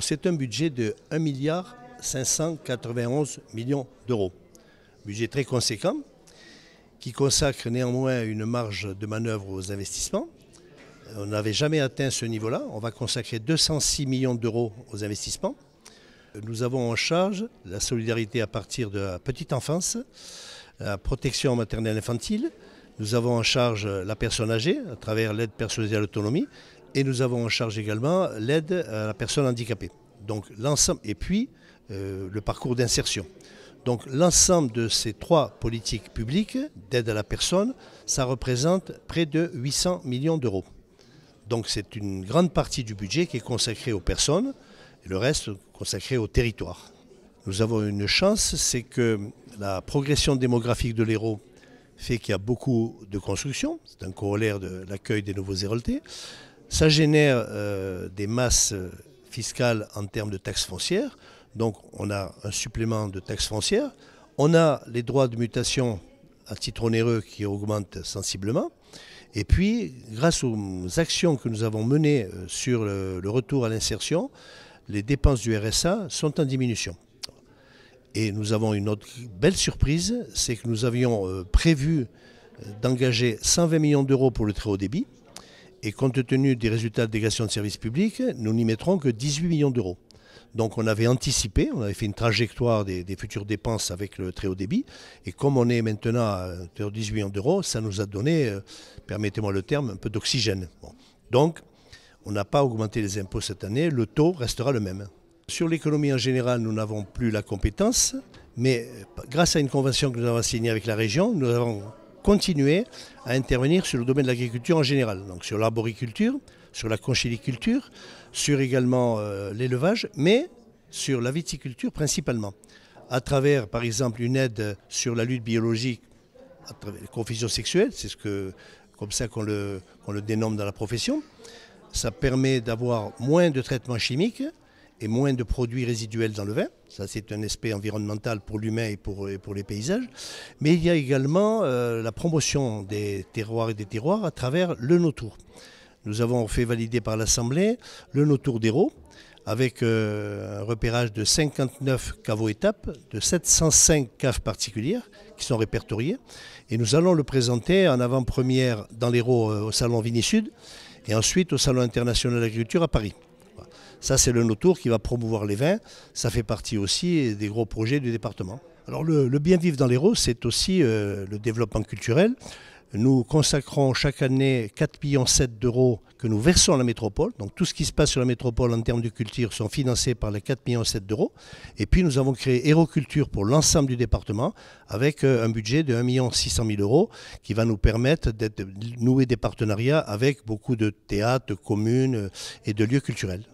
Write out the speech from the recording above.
c'est un budget de 1 milliard 591 millions d'euros. Budget très conséquent qui consacre néanmoins une marge de manœuvre aux investissements. On n'avait jamais atteint ce niveau-là. On va consacrer 206 millions d'euros aux investissements. Nous avons en charge la solidarité à partir de la petite enfance, la protection maternelle infantile. Nous avons en charge la personne âgée à travers l'aide personnalisée à l'autonomie et nous avons en charge également l'aide à la personne handicapée. Donc l'ensemble, et puis euh, le parcours d'insertion. Donc l'ensemble de ces trois politiques publiques d'aide à la personne, ça représente près de 800 millions d'euros. Donc c'est une grande partie du budget qui est consacrée aux personnes et le reste consacré au territoire. Nous avons une chance, c'est que la progression démographique de l'Hérault fait qu'il y a beaucoup de construction, c'est un corollaire de l'accueil des nouveaux héroltés, ça génère euh, des masses euh, fiscales en termes de taxes foncières. Donc on a un supplément de taxes foncières. On a les droits de mutation à titre onéreux qui augmentent sensiblement. Et puis, grâce aux actions que nous avons menées euh, sur le retour à l'insertion, les dépenses du RSA sont en diminution. Et nous avons une autre belle surprise, c'est que nous avions prévu d'engager 120 millions d'euros pour le très haut débit. Et compte tenu des résultats de dégradation de services publics, nous n'y mettrons que 18 millions d'euros. Donc on avait anticipé, on avait fait une trajectoire des, futures dépenses avec le très haut débit. Et comme on est maintenant à euh, 18 millions d'euros, ça nous a donné, euh, permettez-moi le terme, un peu d'oxygène. Donc on n'a pas augmenté les impôts cette année, le taux restera le même. Sur l'économie en général, nous n'avons plus la compétence, mais euh, grâce à une convention que nous avons signée avec la région, nous avons continuer à intervenir sur le domaine de l'agriculture en général, donc sur l'arboriculture, sur la conchiliculture, sur également euh, l'élevage, mais sur la viticulture principalement, à travers par exemple une aide sur la lutte biologique, à travers les confusions sexuelles, c'est ce que, comme ça qu'on le, le dénomme dans la profession. Ça permet d'avoir moins de traitements chimiques, et moins de produits résiduels dans le vin. Ça, c'est un aspect environnemental pour l'humain et pour, les paysages. Mais il y a également euh, la promotion des terroirs et des terroirs à travers le Nautour. Nous avons fait valider par l'Assemblée le Nautour d'Hérault avec euh, un repérage de 59 caveaux étapes, de 705 caves particulières qui sont répertoriées. Et nous allons le présenter en avant-première dans les euh, au Salon Sud, et ensuite au Salon international d'agriculture à Paris. Ça, c'est le tour qui va promouvoir les vins. Ça fait partie aussi des gros projets du département. Alors, le, bien vivre dans l'Hérault, c'est aussi euh, le développement culturel. Nous consacrons chaque année 4,7 millions d'euros que nous versons à la métropole. Donc tout ce qui se passe sur la métropole en termes de culture sont financés par les 4,7 millions d'euros. Et puis nous avons créé Héroculture pour l'ensemble du département avec euh, un budget de 1,6 million d'euros qui va nous permettre de nouer des partenariats avec beaucoup de théâtres, de communes euh, et de lieux culturels.